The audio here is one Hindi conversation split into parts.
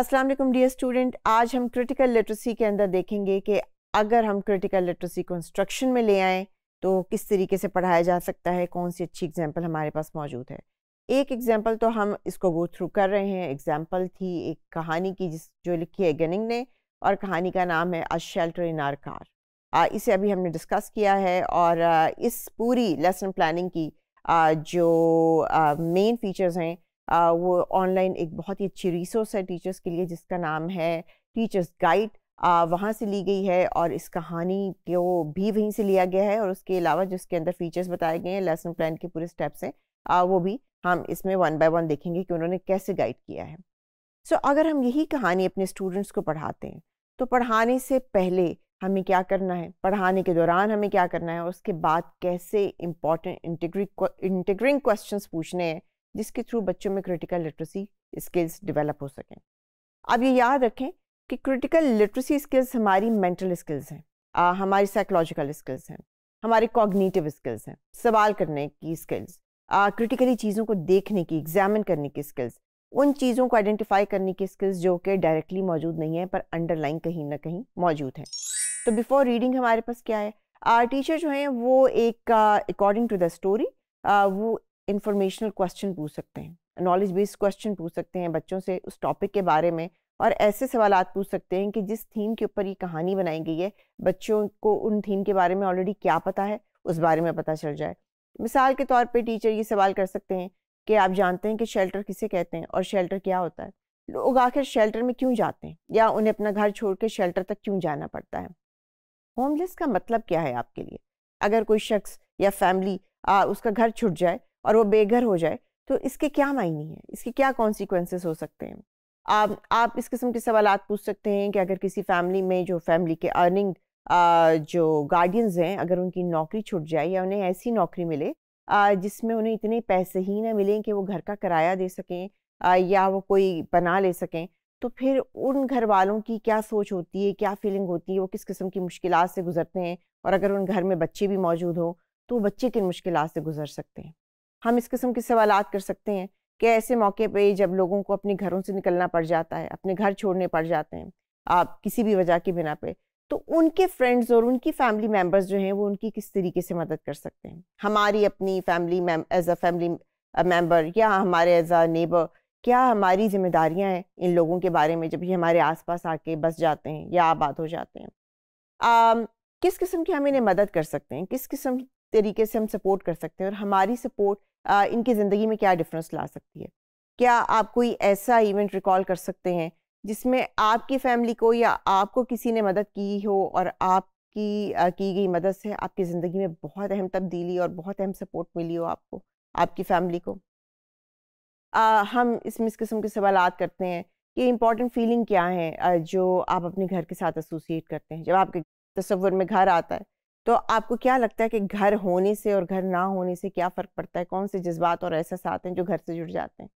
अस्सलाम वालेकुम डियर स्टूडेंट आज हम क्रिटिकल लिटरेसी के अंदर देखेंगे कि अगर हम क्रिटिकल लिटरेसी को इंस्ट्रक्शन में ले आएँ तो किस तरीके से पढ़ाया जा सकता है कौन सी अच्छी एग्जाम्पल हमारे पास मौजूद है एक एग्जाम्पल तो हम इसको गो थ्रू कर रहे हैं एग्जाम्पल थी एक कहानी की जिस जो लिखी है गनिंग ने और कहानी का नाम है a shelter in our car इसे अभी हमने डिस्कस किया है और इस पूरी लेसन प्लानिंग की जो मेन फीचर्स हैं वो ऑनलाइन एक बहुत ही अच्छी रिसोर्स है टीचर्स के लिए जिसका नाम है टीचर्स गाइड वहाँ से ली गई है और इस कहानी को भी वहीं से लिया गया है और उसके अलावा जिसके अंदर फीचर्स बताए गए हैं लेसन प्लान के पूरे स्टेप्स हैं वो भी हम इसमें वन बाय वन देखेंगे कि उन्होंने कैसे गाइड किया है सो so, अगर हम यही कहानी अपने स्टूडेंट्स को पढ़ाते हैं तो पढ़ाने से पहले हमें क्या करना है पढ़ाने के दौरान हमें क्या करना है और उसके बाद कैसे इंपॉर्टेंट इंटीग्रिंग इंटीग्रिंग क्वेश्चंस पूछने हैं जिसके थ्रू बच्चों में क्रिटिकल लिटरेसी स्किल्स डेवलप हो सकें अब ये याद रखें कि क्रिटिकल लिटरेसी स्किल्स हमारी मेंटल स्किल्स हैं हमारी साइकोलॉजिकल स्किल्स हैं हमारे कॉग्निटिव स्किल्स हैं सवाल करने की स्किल्स क्रिटिकली चीज़ों को देखने की एग्जामिन करने की स्किल्स उन चीज़ों को आइडेंटिफाई करने की स्किल्स जो कि डायरेक्टली मौजूद नहीं है पर अंडरलाइन कहीं ना कहीं मौजूद है तो बिफोर रीडिंग हमारे पास क्या है टीचर जो हैं वो एक अकॉर्डिंग टू द स्टोरी वो इंफॉर्मेशनल क्वेश्चन पूछ सकते हैं नॉलेज बेस्ड क्वेश्चन पूछ सकते हैं बच्चों से उस टॉपिक के बारे में और ऐसे सवाल पूछ सकते हैं कि जिस थीम के ऊपर ये कहानी बनाई गई है बच्चों को उन थीम के बारे में ऑलरेडी क्या पता है उस बारे में पता चल जाए मिसाल के तौर पे टीचर ये सवाल कर सकते हैं कि आप जानते हैं कि शेल्टर किसे कहते हैं और शेल्टर क्या होता है लोग आखिर शेल्टर में क्यों जाते हैं या उन्हें अपना घर छोड़ के शेल्टर तक क्यों जाना पड़ता है होमलेस का मतलब क्या है आपके लिए अगर कोई शख्स या फैमिली आ, उसका घर छुट जाए और वो बेघर हो जाए तो इसके क्या मायने हैं इसके क्या कॉन्सिक्वेंसेस हो सकते हैं आप आप इस किस्म के सवाल पूछ सकते हैं कि अगर किसी फैमिली में जो फैमिली के अर्निंग जो गार्डियंस हैं अगर उनकी नौकरी छूट जाए या उन्हें ऐसी नौकरी मिले जिसमें उन्हें इतने पैसे ही ना मिलें कि वो घर का किराया दे सकें या वो कोई बना ले सकें तो फिर उन घर वालों की क्या सोच होती है क्या फीलिंग होती है वो किस किस्म की मुश्किल से गुजरते हैं और अगर उन घर में बच्चे भी मौजूद हों तो बच्चे किन मुश्किल से गुजर सकते हैं हम इस किस्म के सवाल कर सकते हैं कि ऐसे मौके पे जब लोगों को अपने घरों से निकलना पड़ जाता है अपने घर छोड़ने पड़ जाते हैं आप किसी भी वजह के बिना पे तो उनके फ्रेंड्स और उनकी फैमिली मेम्बर्स जो हैं वो उनकी किस तरीके से मदद कर सकते हैं हमारी अपनी family as a family member या हमारे एज अ नेबर क्या हमारी जिम्मेदारियां हैं इन लोगों के बारे में जब ये हमारे आसपास आके बस जाते हैं या आबाद हो जाते हैं आ, किस किस्म की हम इन्हें मदद कर सकते हैं किस किस्म तरीके से हम सपोर्ट कर सकते हैं और हमारी सपोर्ट इनकी ज़िंदगी में क्या डिफरेंस ला सकती है क्या आप कोई ऐसा इवेंट रिकॉल कर सकते हैं जिसमें आपकी फैमिली को या आपको किसी ने मदद की हो और आपकी आ, की गई मदद से आपकी ज़िंदगी में बहुत अहम तब्दीली और बहुत अहम सपोर्ट मिली हो आपको आपकी फैमिली को आ, हम इसमें इस किस्म के सवाल करते हैं कि इम्पॉर्टेंट फीलिंग क्या है जो आप अपने घर के साथ एसोसिएट करते हैं जब आपके तस्वर में घर आता है तो आपको क्या लगता है कि घर होने से और घर ना होने से क्या फ़र्क पड़ता है कौन से जज्बात और एहसास आते हैं जो घर से जुड़ जाते हैं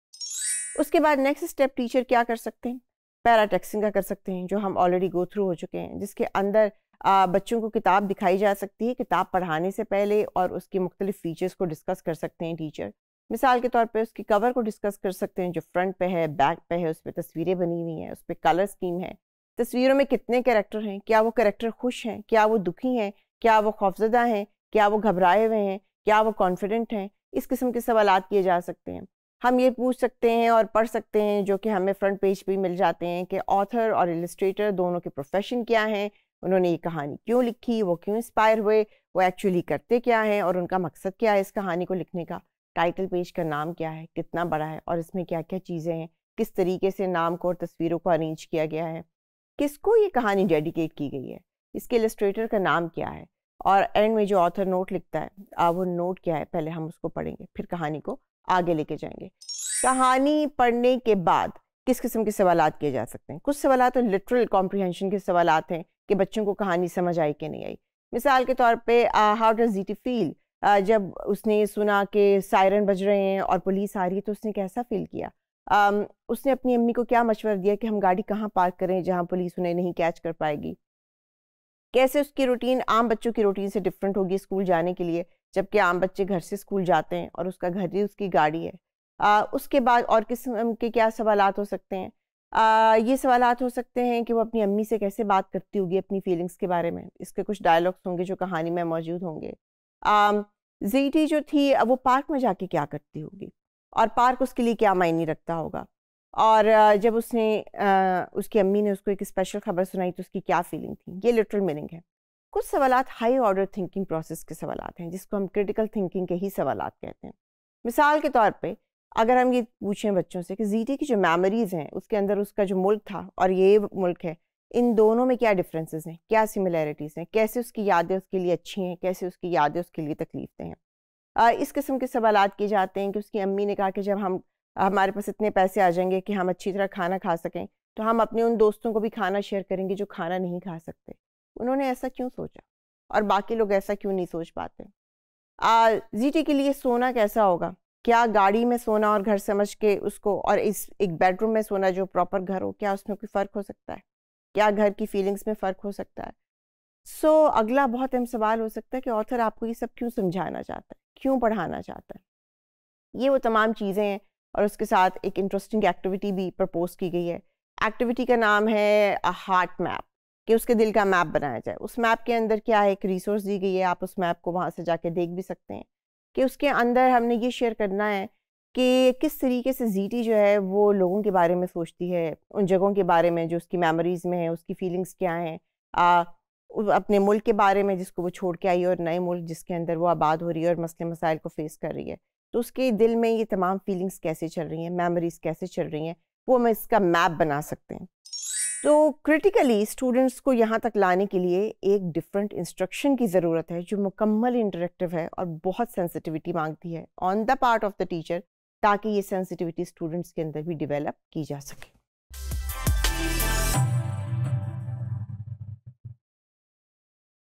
उसके बाद नेक्स्ट स्टेप टीचर क्या कर सकते हैं पैरा टैक्सिंग का कर सकते हैं जो हम ऑलरेडी गो थ्रू हो चुके हैं जिसके अंदर आ, बच्चों को किताब दिखाई जा सकती है किताब पढ़ाने से पहले और उसके मुख्तलिफ फीचर्स को डिस्कस कर सकते हैं टीचर मिसाल के तौर पे उसकी कवर को डिस्कस कर सकते हैं जो फ्रंट पे है बैक पे है उस पर तस्वीरें बनी हुई हैं उस पर कलर स्कीम है तस्वीरों में कितने कैरेक्टर हैं क्या वो कैरेक्टर खुश हैं क्या वो दुखी हैं क्या वो खौफजदा हैं क्या वो घबराए हुए हैं क्या वो कॉन्फिडेंट हैं इस किस्म के सवाल किए जा सकते हैं हम ये पूछ सकते हैं और पढ़ सकते हैं जो कि हमें फ्रंट पेज पे मिल जाते हैं कि ऑथर और इलस्ट्रेटर दोनों के प्रोफेशन क्या हैं उन्होंने ये कहानी क्यों लिखी वो क्यों इंस्पायर हुए वो एक्चुअली करते क्या हैं और उनका मकसद क्या है इस कहानी को लिखने का टाइटल पेज का नाम क्या है कितना बड़ा है और इसमें क्या क्या चीज़ें हैं किस तरीके से नाम को और तस्वीरों को अरेंज किया गया है किसको ये कहानी डेडिकेट की गई है इसके इलस्ट्रेटर का नाम क्या है और एंड में जो ऑथर नोट लिखता है आ, वो नोट क्या है पहले हम उसको पढ़ेंगे फिर कहानी को आगे लेके जाएंगे कहानी पढ़ने के बाद किस किस्म के सवाल किए जा सकते हैं कुछ सवाल तो लिटरल कॉम्प्रीहेंशन के सवाल हैं कि बच्चों को कहानी समझ आई कि नहीं आई मिसाल के तौर पे हाउ डज जीटी फील जब उसने सुना कि सायरन बज रहे हैं और पुलिस आ रही है तो उसने कैसा फील किया um, उसने अपनी अम्मी को क्या मशवरा दिया कि हम गाड़ी कहाँ पार्क करें जहाँ पुलिस उन्हें नहीं कैच कर पाएगी कैसे उसकी रूटीन आम बच्चों की रूटीन से डिफरेंट होगी स्कूल जाने के लिए जबकि आम बच्चे घर से स्कूल जाते हैं और उसका घर ही उसकी गाड़ी है आ, उसके बाद और किस्म के क्या सवाल हो सकते हैं आ, ये सवाल हो सकते हैं कि वो अपनी अम्मी से कैसे बात करती होगी अपनी फीलिंग्स के बारे में इसके कुछ डायलॉग्स होंगे जो कहानी में मौजूद होंगे जी जो थी वो पार्क में जाके क्या करती होगी और पार्क उसके लिए क्या मायने रखता होगा और जब उसने आ, उसकी अम्मी ने उसको एक स्पेशल खबर सुनाई तो उसकी क्या फीलिंग थी ये लिटरल मीनिंग है कुछ सवाल हाई ऑर्डर थिंकिंग प्रोसेस के सवाल हैं जिसको हम क्रिटिकल थिंकिंग के ही सवाल कहते हैं मिसाल के तौर पर अगर हम ये पूछें बच्चों से कि जी की जो मेमोरीज हैं उसके अंदर उसका जो मुल्क था और ये मुल्क है इन दोनों में क्या डिफरेंसेस हैं क्या सिमिलैरिटीज़ हैं कैसे उसकी यादें उसके लिए अच्छी हैं कैसे उसकी यादें उसके लिए तकलीफ दें हैं इस किस्म के सवाल किए जाते हैं कि उसकी अम्मी ने कहा कि जब हम हमारे पास इतने पैसे आ जाएंगे कि हम अच्छी तरह खाना खा सकें तो हम अपने उन दोस्तों को भी खाना शेयर करेंगे जो खाना नहीं खा सकते उन्होंने ऐसा क्यों सोचा और बाकी लोग ऐसा क्यों नहीं सोच पाते जी टी के लिए सोना कैसा होगा क्या गाड़ी में सोना और घर समझ के उसको और इस एक बेडरूम में सोना जो प्रॉपर घर हो क्या उसमें कोई फ़र्क हो सकता है क्या घर की फीलिंग्स में फ़र्क हो सकता है सो so, अगला बहुत अहम सवाल हो सकता है कि ऑथर आपको ये सब क्यों समझाना चाहता है क्यों पढ़ाना चाहता है ये वो तमाम चीज़ें हैं और उसके साथ एक इंटरेस्टिंग एक्टिविटी भी प्रपोज की गई है एक्टिविटी का नाम है हार्ट मैप कि उसके दिल का मैप बनाया जाए उस मैप के अंदर क्या है एक रिसोर्स दी गई है आप उस मैप को वहाँ से जाके देख भी सकते हैं कि उसके अंदर हमने ये शेयर करना है कि किस तरीके से जीटी जो है वो लोगों के बारे में सोचती है उन जगहों के बारे में जो उसकी मेमोरीज़ में है उसकी फीलिंग्स क्या हैं अपने मुल्क के बारे में जिसको वो छोड़ के आई है और नए मुल्क जिसके अंदर वो आबाद हो रही है और मसले मसाइल को फेस कर रही है तो उसके दिल में ये तमाम फीलिंग्स कैसे चल रही हैं मेमोरीज कैसे चल रही हैं वो हम इसका मैप बना सकते हैं तो क्रिटिकली स्टूडेंट्स को यहाँ तक लाने के लिए एक डिफरेंट इंस्ट्रक्शन की ज़रूरत है जो मुकम्मल इंटरेक्टिव है और बहुत सेंसिटिविटी मांगती है on the part of the teacher ताकि ये सेंसिटिविटी स्टूडेंट्स के अंदर भी डेवलप की जा सके